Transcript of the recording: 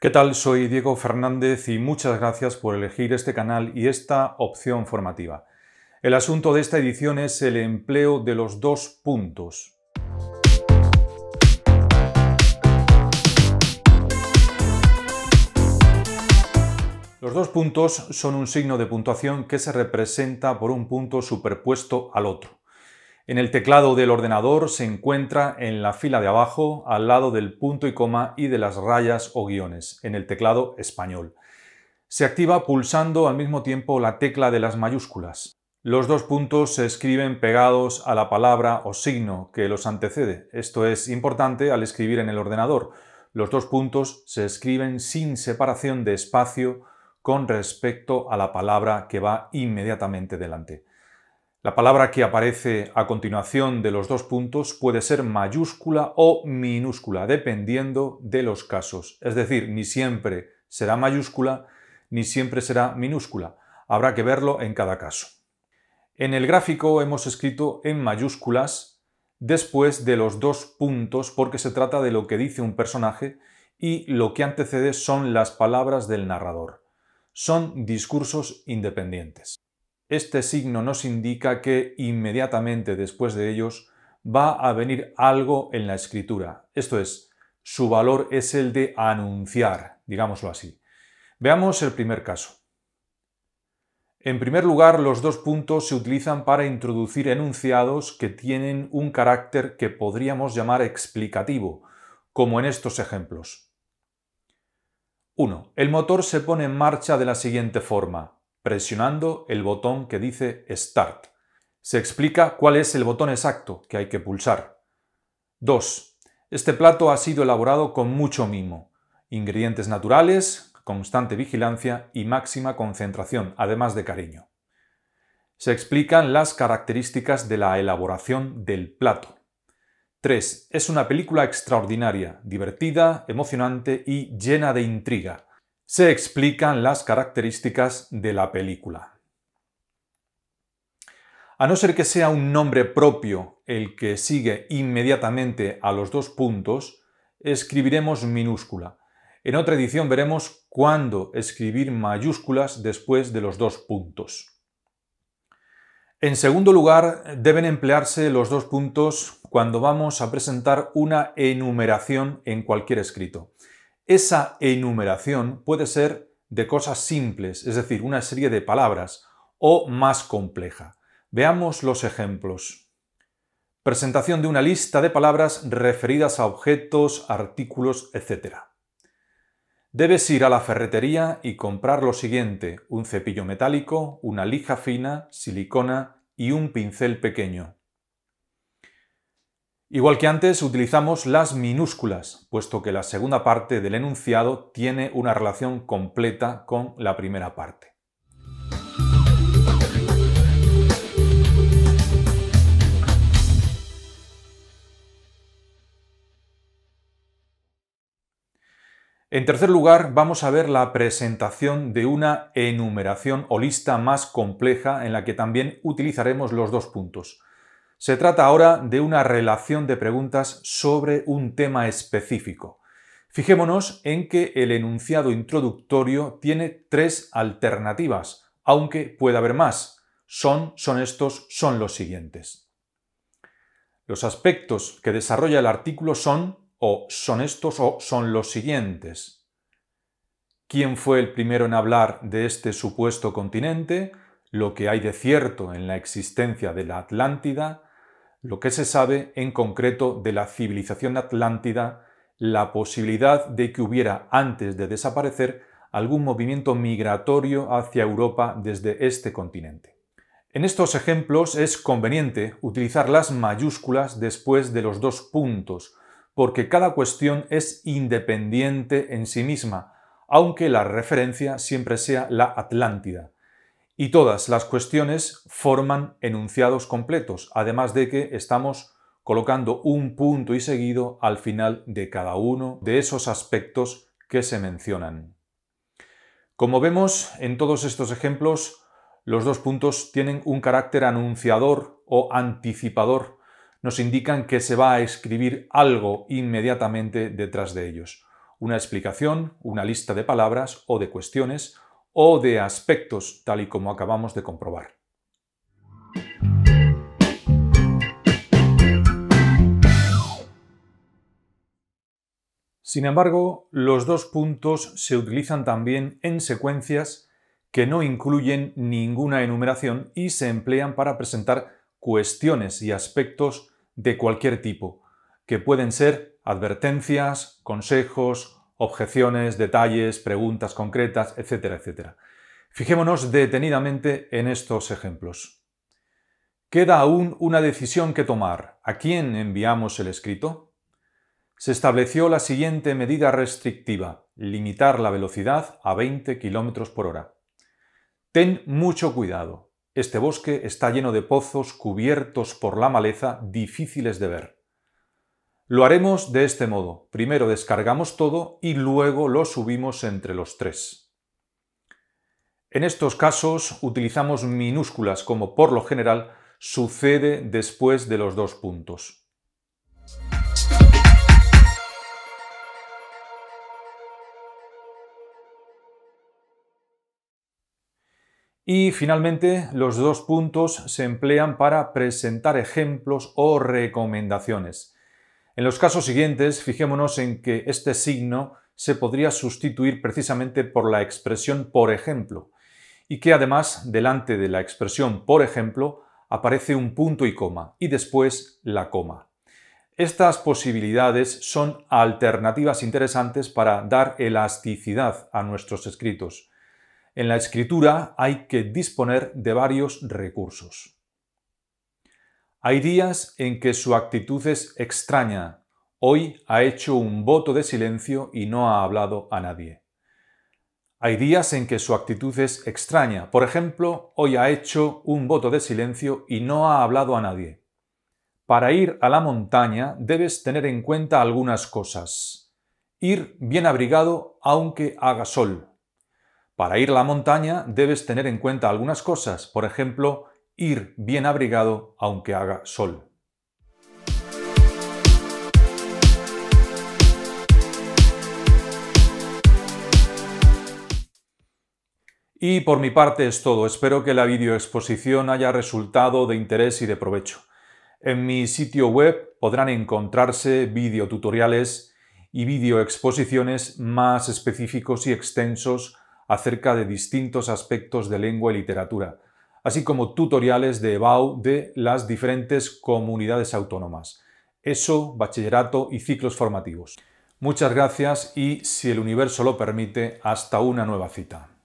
¿Qué tal? Soy Diego Fernández y muchas gracias por elegir este canal y esta opción formativa. El asunto de esta edición es el empleo de los dos puntos. Los dos puntos son un signo de puntuación que se representa por un punto superpuesto al otro. En el teclado del ordenador se encuentra en la fila de abajo, al lado del punto y coma y de las rayas o guiones, en el teclado español. Se activa pulsando al mismo tiempo la tecla de las mayúsculas. Los dos puntos se escriben pegados a la palabra o signo que los antecede. Esto es importante al escribir en el ordenador. Los dos puntos se escriben sin separación de espacio con respecto a la palabra que va inmediatamente delante. La palabra que aparece a continuación de los dos puntos puede ser mayúscula o minúscula, dependiendo de los casos. Es decir, ni siempre será mayúscula, ni siempre será minúscula. Habrá que verlo en cada caso. En el gráfico hemos escrito en mayúsculas después de los dos puntos porque se trata de lo que dice un personaje y lo que antecede son las palabras del narrador. Son discursos independientes este signo nos indica que inmediatamente después de ellos va a venir algo en la escritura. Esto es, su valor es el de anunciar, digámoslo así. Veamos el primer caso. En primer lugar, los dos puntos se utilizan para introducir enunciados que tienen un carácter que podríamos llamar explicativo, como en estos ejemplos. 1. El motor se pone en marcha de la siguiente forma presionando el botón que dice Start. Se explica cuál es el botón exacto que hay que pulsar. 2. Este plato ha sido elaborado con mucho mimo. Ingredientes naturales, constante vigilancia y máxima concentración, además de cariño. Se explican las características de la elaboración del plato. 3. Es una película extraordinaria, divertida, emocionante y llena de intriga se explican las características de la película. A no ser que sea un nombre propio el que sigue inmediatamente a los dos puntos, escribiremos minúscula. En otra edición veremos cuándo escribir mayúsculas después de los dos puntos. En segundo lugar, deben emplearse los dos puntos cuando vamos a presentar una enumeración en cualquier escrito. Esa enumeración puede ser de cosas simples, es decir, una serie de palabras, o más compleja. Veamos los ejemplos. Presentación de una lista de palabras referidas a objetos, artículos, etc. Debes ir a la ferretería y comprar lo siguiente, un cepillo metálico, una lija fina, silicona y un pincel pequeño. Igual que antes, utilizamos las minúsculas, puesto que la segunda parte del enunciado tiene una relación completa con la primera parte. En tercer lugar, vamos a ver la presentación de una enumeración o lista más compleja en la que también utilizaremos los dos puntos. Se trata ahora de una relación de preguntas sobre un tema específico. Fijémonos en que el enunciado introductorio tiene tres alternativas, aunque puede haber más. Son, son estos, son los siguientes. Los aspectos que desarrolla el artículo son o son estos o son los siguientes. ¿Quién fue el primero en hablar de este supuesto continente? Lo que hay de cierto en la existencia de la Atlántida, lo que se sabe en concreto de la civilización atlántida, la posibilidad de que hubiera, antes de desaparecer, algún movimiento migratorio hacia Europa desde este continente. En estos ejemplos es conveniente utilizar las mayúsculas después de los dos puntos, porque cada cuestión es independiente en sí misma, aunque la referencia siempre sea la Atlántida, y todas las cuestiones forman enunciados completos, además de que estamos colocando un punto y seguido al final de cada uno de esos aspectos que se mencionan. Como vemos en todos estos ejemplos, los dos puntos tienen un carácter anunciador o anticipador. Nos indican que se va a escribir algo inmediatamente detrás de ellos. Una explicación, una lista de palabras o de cuestiones, o de aspectos, tal y como acabamos de comprobar. Sin embargo, los dos puntos se utilizan también en secuencias que no incluyen ninguna enumeración y se emplean para presentar cuestiones y aspectos de cualquier tipo, que pueden ser advertencias, consejos, objeciones, detalles, preguntas concretas, etcétera, etcétera. Fijémonos detenidamente en estos ejemplos. Queda aún una decisión que tomar. ¿A quién enviamos el escrito? Se estableció la siguiente medida restrictiva, limitar la velocidad a 20 km por hora. Ten mucho cuidado. Este bosque está lleno de pozos cubiertos por la maleza difíciles de ver. Lo haremos de este modo. Primero descargamos todo y luego lo subimos entre los tres. En estos casos utilizamos minúsculas como por lo general sucede después de los dos puntos. Y finalmente, los dos puntos se emplean para presentar ejemplos o recomendaciones. En los casos siguientes, fijémonos en que este signo se podría sustituir precisamente por la expresión por ejemplo, y que además delante de la expresión por ejemplo aparece un punto y coma, y después la coma. Estas posibilidades son alternativas interesantes para dar elasticidad a nuestros escritos. En la escritura hay que disponer de varios recursos. Hay días en que su actitud es extraña. Hoy ha hecho un voto de silencio y no ha hablado a nadie. Hay días en que su actitud es extraña. Por ejemplo, hoy ha hecho un voto de silencio y no ha hablado a nadie. Para ir a la montaña debes tener en cuenta algunas cosas. Ir bien abrigado aunque haga sol. Para ir a la montaña debes tener en cuenta algunas cosas. Por ejemplo, ir bien abrigado aunque haga sol. Y por mi parte es todo. Espero que la videoexposición haya resultado de interés y de provecho. En mi sitio web podrán encontrarse videotutoriales y videoexposiciones más específicos y extensos acerca de distintos aspectos de lengua y literatura así como tutoriales de EBAU de las diferentes comunidades autónomas, ESO, bachillerato y ciclos formativos. Muchas gracias y, si el universo lo permite, hasta una nueva cita.